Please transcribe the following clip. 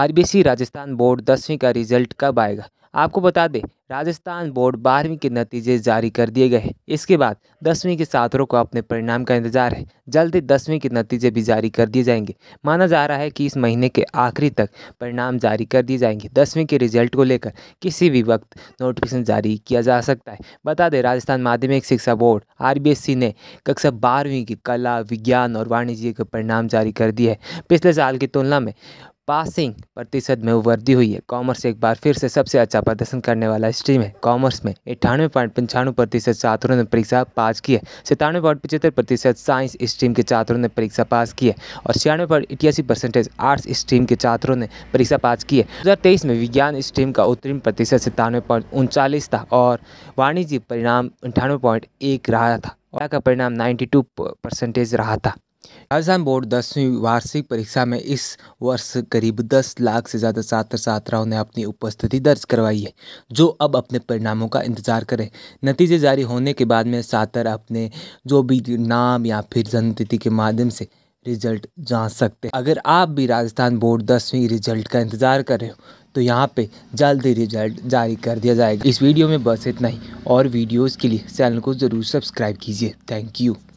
RBC Rajasthan board दसवीं का result कब आएगा आपको बता दें राजस्थान बोर्ड बारहवीं के नतीजे जारी कर दिए गए इसके बाद दसवीं के छात्रों को अपने परिणाम का इंतजार है जल्द ही दसवीं के नतीजे भी जारी कर दिए जाएंगे माना जा रहा है कि इस महीने के आखिरी तक परिणाम जारी कर दिए जाएंगे दसवीं के रिजल्ट को लेकर किसी भी वक्त नोटिफिकेशन जारी किया जा सकता है बता दें राजस्थान माध्यमिक शिक्षा बोर्ड आर ने कक्षा बारहवीं की कला विज्ञान और वाणिज्य के परिणाम जारी कर दिए है पिछले साल की तुलना में पासिंग प्रतिशत में वृद्धि हुई है कॉमर्स एक बार फिर से सबसे अच्छा प्रदर्शन करने वाला स्ट्रीम है कॉमर्स में अठानवे पॉइंट पंचानवे प्रतिशत छात्रों ने परीक्षा पास की है सितानवे पॉइंट पचहत्तर प्रतिशत साइंस स्ट्रीम के छात्रों ने परीक्षा पास की है और छियानवे पॉइंट इक्यासी परसेंटेज आर्ट्स स्ट्रीम के छात्रों ने परीक्षा पास की है दो में विज्ञान स्ट्रीम का उत्तीर्ण प्रतिशत सितानवे पॉइंट उनचालीस था और वाणिज्य परिणाम अंठानवे पॉइंट एक रहा था और का परिणाम टू परसेंटेज रहा था राजस्थान बोर्ड दसवीं वार्षिक परीक्षा में इस वर्ष करीब दस लाख से ज़्यादा छात्र छात्राओं ने अपनी उपस्थिति दर्ज करवाई है जो अब अपने परिणामों का इंतजार करें नतीजे जारी होने के बाद में छात्र अपने जो भी नाम या फिर जन्मतिथि के माध्यम से रिजल्ट जांच सकते हैं अगर आप भी राजस्थान बोर्ड दसवीं रिजल्ट का इंतज़ार कर रहे हो तो यहाँ पे जल्द ही रिजल्ट जारी कर दिया जाएगा इस वीडियो में बस इतना ही और वीडियोज़ के लिए चैनल को ज़रूर सब्सक्राइब कीजिए थैंक यू